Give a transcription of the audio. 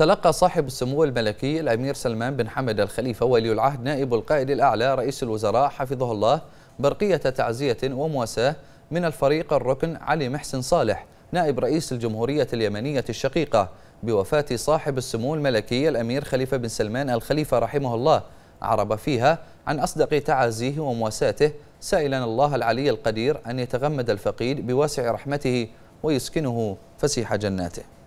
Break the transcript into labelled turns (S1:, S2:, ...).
S1: تلقى صاحب السمو الملكي الأمير سلمان بن حمد الخليفة ولي العهد نائب القائد الأعلى رئيس الوزراء حفظه الله برقية تعزية ومواساة من الفريق الركن علي محسن صالح نائب رئيس الجمهورية اليمنية الشقيقة بوفاة صاحب السمو الملكي الأمير خليفة بن سلمان الخليفة رحمه الله عرب فيها عن أصدق تعازيه ومواساته سائلا الله العلي القدير أن يتغمد الفقيد بواسع رحمته ويسكنه فسيح جناته